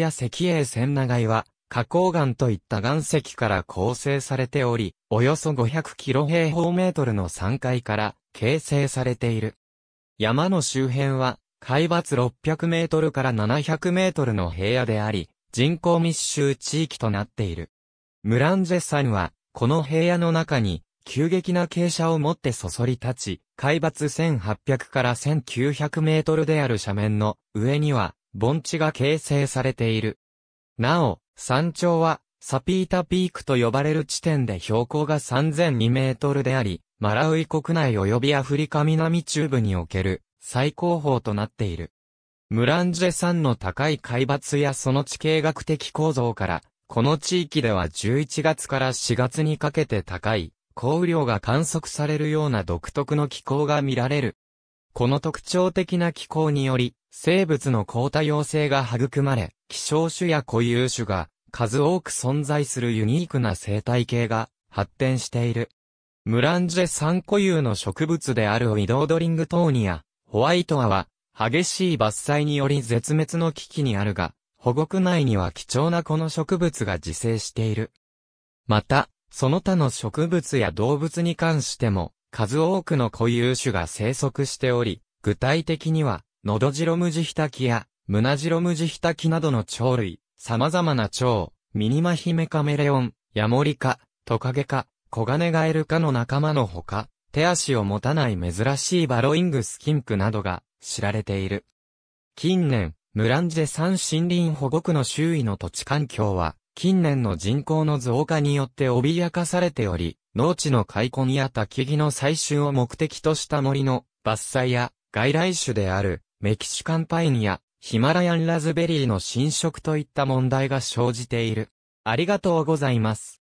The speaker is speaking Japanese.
や石英線長いは、花崗岩といった岩石から構成されており、およそ500キロ平方メートルの山階から形成されている。山の周辺は、海抜600メートルから700メートルの平野であり、人口密集地域となっている。ムランジェ山は、この平野の中に、急激な傾斜を持ってそそり立ち、海抜1800から1900メートルである斜面の上には、盆地が形成されている。なお、山頂は、サピータピークと呼ばれる地点で標高が3002メートルであり、マラウイ国内及びアフリカ南中部における最高峰となっている。ムランジェ山の高い海抜やその地形学的構造から、この地域では11月から4月にかけて高い、降雨量が観測されるような独特の気候が見られる。この特徴的な気候により、生物の抗多様性が育まれ、希少種や固有種が数多く存在するユニークな生態系が発展している。ムランジェ産固有の植物であるウィドードリングトーニア、ホワイトアは、激しい伐採により絶滅の危機にあるが、保護区内には貴重なこの植物が自生している。また、その他の植物や動物に関しても、数多くの固有種が生息しており、具体的には、喉ロムジひたきや、ジロムジひたきなどの鳥類、様々な蝶、ミニマヒメカメレオン、ヤモリカ、トカゲカ、コガネガエルカの仲間のほか、手足を持たない珍しいバロイングスキンクなどが知られている。近年、ムランジェ山森林保護区の周囲の土地環境は、近年の人口の増加によって脅かされており、農地の開墾や焚き木の採集を目的とした森の伐採や外来種であるメキシカンパインやヒマラヤンラズベリーの侵食といった問題が生じている。ありがとうございます。